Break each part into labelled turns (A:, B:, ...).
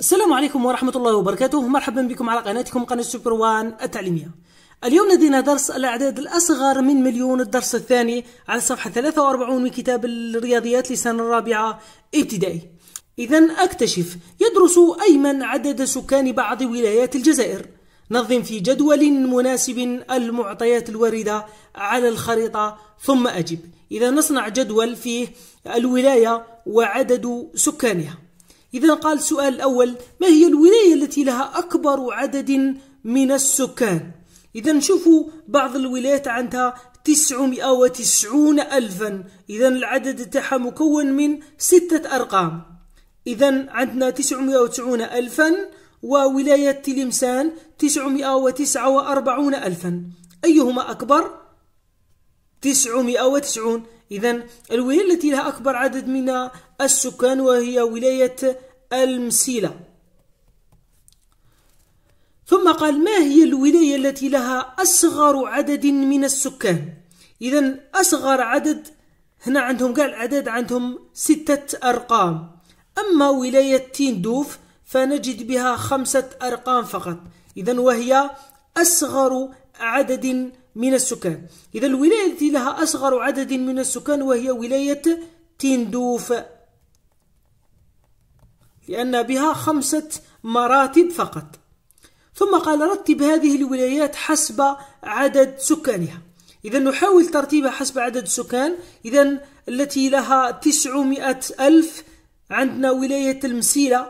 A: السلام عليكم ورحمة الله وبركاته مرحبا بكم على قناتكم قناة سوبر وان التعليمية اليوم لدينا درس الأعداد الأصغر من مليون الدرس الثاني على صفحة 43 من كتاب الرياضيات لسنة الرابعة ابتدائي إذا أكتشف يدرس أيمن عدد سكان بعض ولايات الجزائر نظم في جدول مناسب المعطيات الواردة على الخريطة ثم أجب إذا نصنع جدول فيه الولاية وعدد سكانها إذا قال السؤال الأول ما هي الولاية التي لها أكبر عدد من السكان إذا شوفوا بعض الولايات عندها 990 ألفا إذا العدد تاعها مكون من ستة أرقام إذا عندنا 990 ألفا وولاية تلمسان 949 ألفا أيهما أكبر؟ 990 إذا الولاية التي لها أكبر عدد من السكان وهي ولاية المسيلة ثم قال ما هي الولاية التي لها أصغر عدد من السكان إذا أصغر عدد هنا عندهم قال عدد عندهم ستة أرقام أما ولاية تيندوف فنجد بها خمسة أرقام فقط إذا وهي أصغر عدد من السكان إذا الولاية التي لها أصغر عدد من السكان وهي ولاية تيندوف لأن بها خمسة مراتب فقط ثم قال رتب هذه الولايات حسب عدد سكانها إذا نحاول ترتيبها حسب عدد السكان إذا التي لها 900 ألف عندنا ولاية المسيلة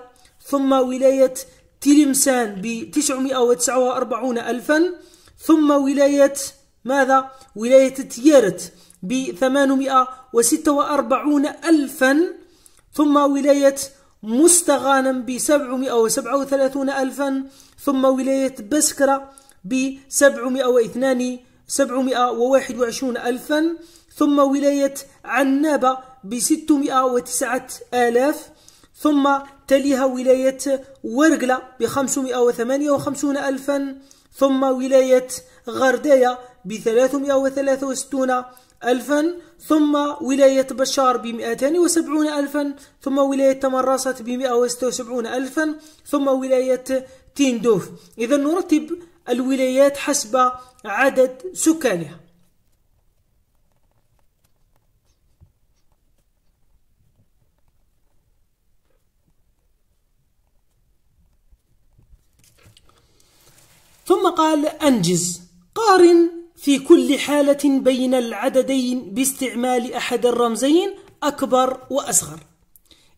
A: ثم ولاية تلمسان ب 949 ألفا ثم ولاية ماذا؟ ولاية تيارت ب 846 ألفا ثم ولاية مستغانا ب 737 ألفا ثم ولاية بسكرة ب 702 721 ألفا ثم ولاية عنابة ب 609 آلاف ثم تليها ولاية ورقلة ب 558 ألفا ثم ولاية غردية ب 363 ألفا ثم ولاية بشار بمئتان وسبعون ألفا ثم ولاية تمرست بمئة وستة وسبعون ألفا ثم ولاية تيندوف إذا نرتب الولايات حسب عدد سكانها ثم قال أنجز قارن في كل حالة بين العددين باستعمال أحد الرمزين أكبر وأصغر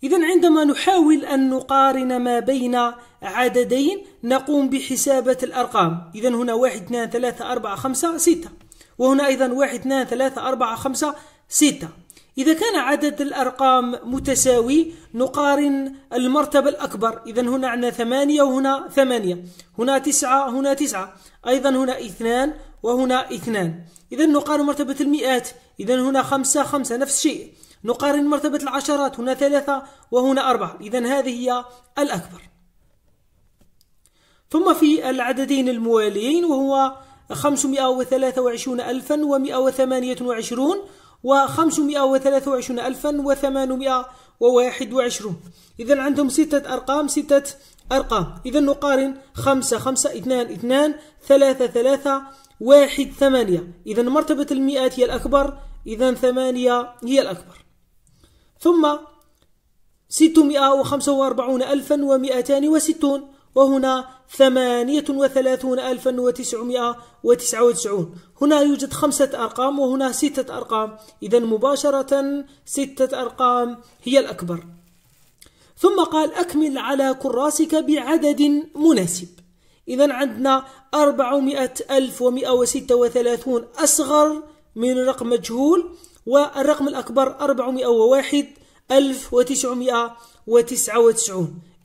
A: إذا عندما نحاول أن نقارن ما بين عددين نقوم بحسابة الأرقام إذا هنا واحد اثنان ثلاثة أربعة خمسة ستة وهنا أيضا واحد اثنان ثلاثة أربعة خمسة ستة إذا كان عدد الأرقام متساوي نقارن المرتبة الأكبر إذا هنا عندنا ثمانية وهنا ثمانية هنا تسعة هنا تسعة أيضا هنا اثنان وهنا اثنان اذا نقارن مرتبة المئات اذا هنا خمسة خمسة نفس الشيء نقارن مرتبة العشرات هنا ثلاثة وهنا اربعة اذا هذه هي الاكبر ثم في العددين المواليين وهو خمسمائة وثلاثة وعشرون الفا ومئة وثمانية وعشرون وخمسمائة وثلاثة وعشرون الفا وثمانمائة وواحد وعشرون اذا عندهم ستة ارقام ستة ارقام اذا نقارن خمسة خمسة اثنان اثنان ثلاثة ثلاثة واحد ثمانية إذا مرتبة المئات هي الأكبر إذا ثمانية هي الأكبر ثم ستمائة وخمسة وأربعون ألفا ومئتان وستون وهنا ثمانية وثلاثون ألفا وتسعمائة وتسعة وتسعون هنا يوجد خمسة أرقام وهنا ستة أرقام إذا مباشرة ستة أرقام هي الأكبر ثم قال أكمل على كراسك بعدد مناسب إذا عندنا 400136 الف أصغر من رقم مجهول والرقم الأكبر 401 الف وتسعة وتسعون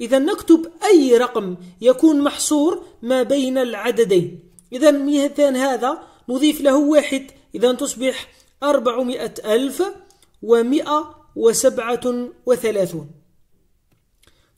A: إذا نكتب أي رقم يكون محصور ما بين العددين إذا مثلا هذا نضيف له واحد إذا تصبح أربعمائة ألف ومئة وسبعة وثلاثون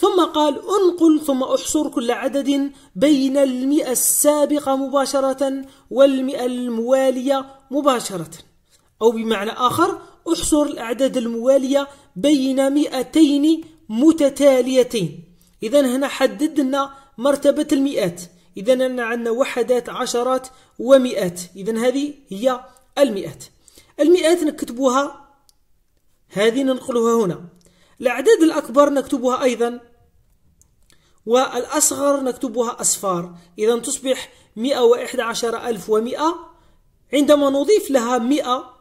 A: ثم قال انقل ثم احصر كل عدد بين المئة السابقة مباشرة والمئة الموالية مباشرة أو بمعنى آخر احصر الأعداد الموالية بين مئتين متتاليتين إذا هنا حددنا مرتبة المئات إذا عندنا وحدات عشرات ومئات إذا هذه هي المئات المئات نكتبوها هذه ننقلها هنا الأعداد الأكبر نكتبها أيضا والأصغر نكتبها أصفار إذا تصبح 111100 عندما نضيف لها 100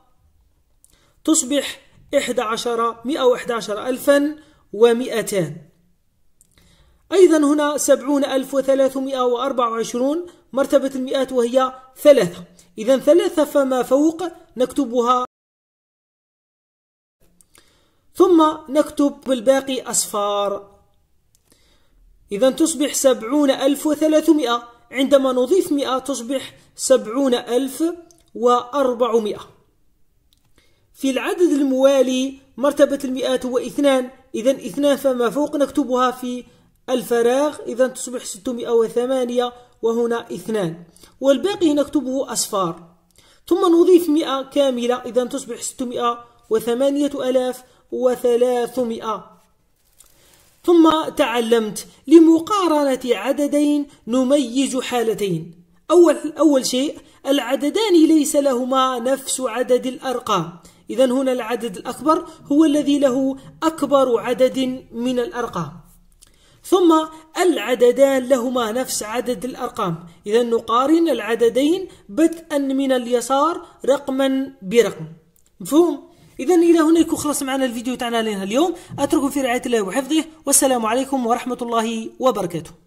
A: تصبح 11 111 و 200 أيضا هنا سبعون ألف وثلاثمائة وأربعة وعشرون مرتبة المئات وهي ثلاثة إذا ثلاثة فما فوق نكتبها ثم نكتب بالباقي أصفار إذا تصبح سبعون ألف وثلاثمائة عندما نضيف مئة تصبح سبعون ألف وأربعمائة في العدد الموالي مرتبة المئات هو اثنان إذا اثنان فما فوق نكتبها في الفراغ إذا تصبح ستمائة وثمانية وهنا اثنان والباقي نكتبه أصفار ثم نضيف مئة كاملة إذا تصبح ستمائة وثمانية ألاف وثلاثمائة ثم تعلمت لمقارنة عددين نميز حالتين أول, أول شيء العددان ليس لهما نفس عدد الأرقام إذا هنا العدد الأكبر هو الذي له أكبر عدد من الأرقام ثم العددان لهما نفس عدد الأرقام إذا نقارن العددين بدءا من اليسار رقما برقم مفهوم؟ اذا الى هنا يكون خلص معنا الفيديو تاعنا لهنا اليوم اترككم في رعايه الله وحفظه والسلام عليكم ورحمه الله وبركاته